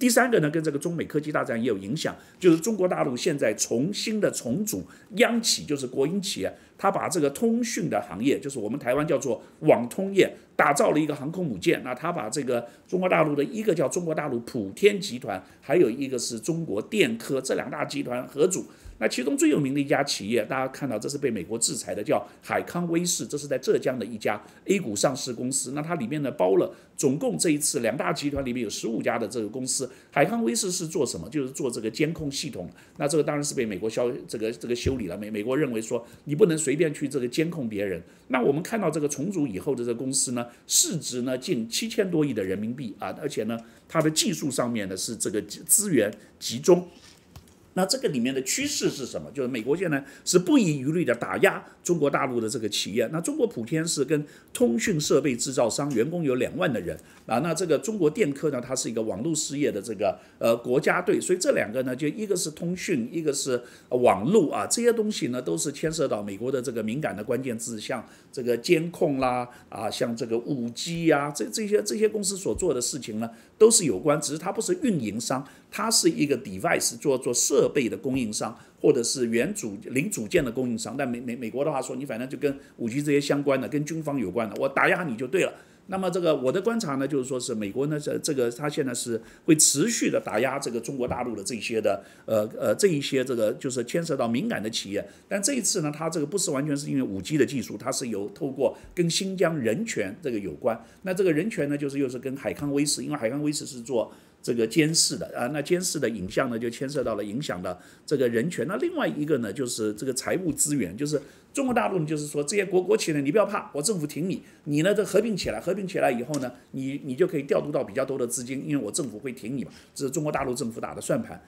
第三个呢，跟这个中美科技大战也有影响，就是中国大陆现在重新的重组央企，就是国营企业。他把这个通讯的行业，就是我们台湾叫做网通业，打造了一个航空母舰。那他把这个中国大陆的一个叫中国大陆普天集团，还有一个是中国电科这两大集团合组。那其中最有名的一家企业，大家看到这是被美国制裁的，叫海康威视，这是在浙江的一家 A 股上市公司。那它里面呢包了总共这一次两大集团里面有十五家的这个公司。海康威视是做什么？就是做这个监控系统。那这个当然是被美国消这个这个修理了。美美国认为说你不能随。随便去这个监控别人，那我们看到这个重组以后的这个公司呢，市值呢近七千多亿的人民币啊，而且呢，它的技术上面呢是这个资源集中。那这个里面的趋势是什么？就是美国现在是不遗余力的打压中国大陆的这个企业。那中国普天是跟通讯设备制造商，员工有两万的人啊。那这个中国电科呢，它是一个网络事业的这个呃国家队，所以这两个呢，就一个是通讯，一个是网络啊，这些东西呢，都是牵涉到美国的这个敏感的关键字，像这个监控啦啊，像这个五 G 呀，这这些这些公司所做的事情呢，都是有关，只是它不是运营商。它是一个 device 做做设备的供应商，或者是原组零组件的供应商。但美美美国的话说，你反正就跟五 G 这些相关的，跟军方有关的，我打压你就对了。那么这个我的观察呢，就是说是美国呢这这个它现在是会持续的打压这个中国大陆的这些的呃呃这一些这个就是牵涉到敏感的企业。但这一次呢，它这个不是完全是因为五 G 的技术，它是有透过跟新疆人权这个有关。那这个人权呢，就是又是跟海康威视，因为海康威视是做这个监视的啊，那监视的影像呢，就牵涉到了影响了这个人权。那另外一个呢，就是这个财务资源，就是中国大陆，就是说这些国国企呢，你不要怕，我政府挺你，你呢这合并起来，合并起来以后呢，你你就可以调度到比较多的资金，因为我政府会挺你嘛，这是中国大陆政府打的算盘。